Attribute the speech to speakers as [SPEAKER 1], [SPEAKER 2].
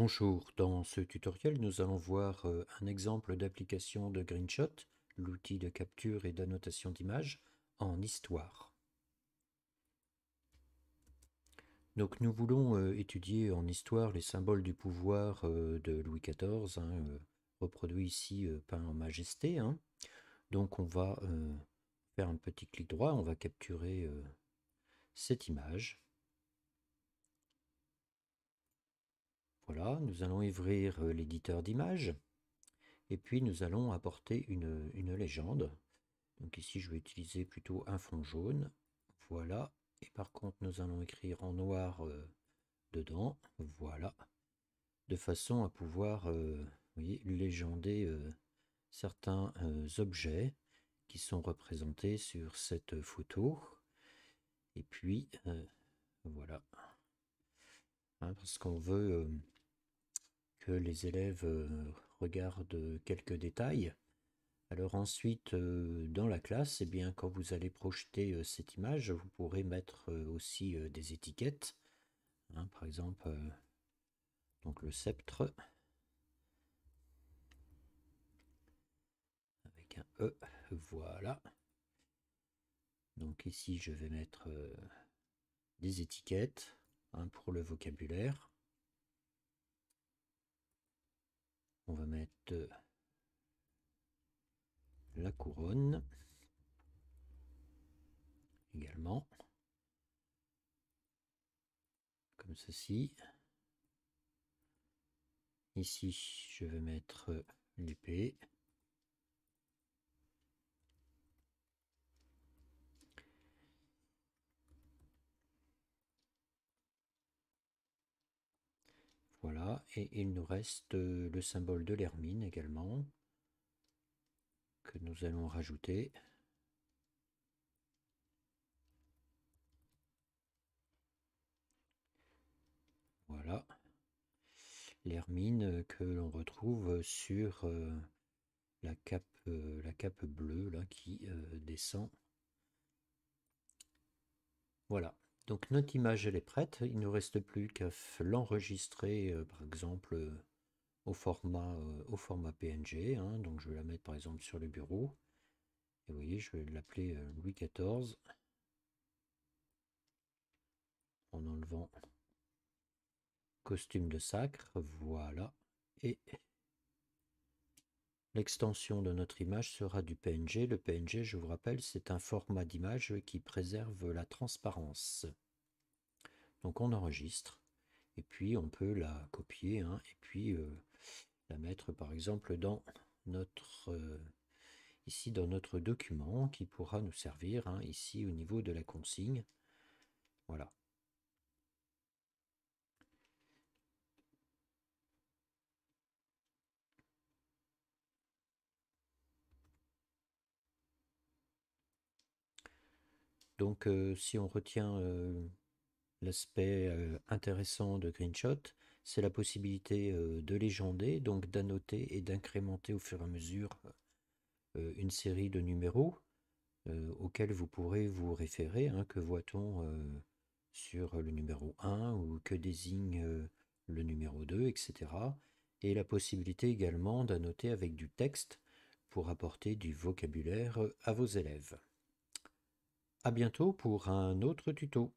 [SPEAKER 1] Bonjour, dans ce tutoriel nous allons voir euh, un exemple d'application de Greenshot, l'outil de capture et d'annotation d'images, en histoire. Donc nous voulons euh, étudier en histoire les symboles du pouvoir euh, de Louis XIV, hein, reproduit ici peint en majesté. Hein. Donc on va faire un petit clic droit, on va capturer cette image. nous allons ouvrir euh, l'éditeur d'images et puis nous allons apporter une, légende. Donc ici, je vais utiliser plutôt un fond jaune. Voilà. Et par contre, nous allons écrire en noir euh, dedans. Voilà. De façon à pouvoir euh, légender certains objets qui sont représentés sur cette photo. Et puis, voilà. Hein, parce qu'on veut les élèves euh, regardent euh, quelques détails. Alors ensuite, euh, dans la classe, et eh bien, quand vous allez projeter cette image, vous pourrez mettre aussi des étiquettes. Hein, par exemple, donc le sceptre avec un E, voilà. Donc ici, je vais mettre des étiquettes hein, pour le vocabulaire. On va mettre euh, la couronne également, comme ceci. Ici, je vais mettre euh, l'épée. Voilà, et il nous reste euh, le symbole de l'hermine également, que nous allons rajouter. Voilà, l'hermine que l'on retrouve sur euh, euh, la, cape, bleue qui descend. Voilà, donc notre image, elle est prête. Il ne reste plus qu'à l'enregistrer, euh, par exemple, euh, au format, euh, au format PNG. Hein. Donc je vais la mettre, par exemple, sur le bureau. Et vous voyez, je vais l'appeler Louis XIV. En enlevant costume de sacre. Voilà. Et L'extension de notre image sera du PNG. Le PNG, je vous rappelle, c'est un format d'image qui préserve la transparence. Donc on enregistre et puis on peut la copier hein, et puis euh, la mettre par exemple dans notre euh, ici dans notre document qui pourra nous servir hein, ici au niveau de la consigne. Voilà. Donc si on retient l'aspect intéressant de Greenshot, c'est la possibilité de légender, donc d'annoter et d'incrémenter au fur et à mesure une série de numéros auxquels vous pourrez vous référer. Hein, que voit-on sur le numéro 1 ou que désigne le numéro 2, etc. Et la possibilité également d'annoter avec du texte pour apporter du vocabulaire à vos élèves. À bientôt pour un autre tuto.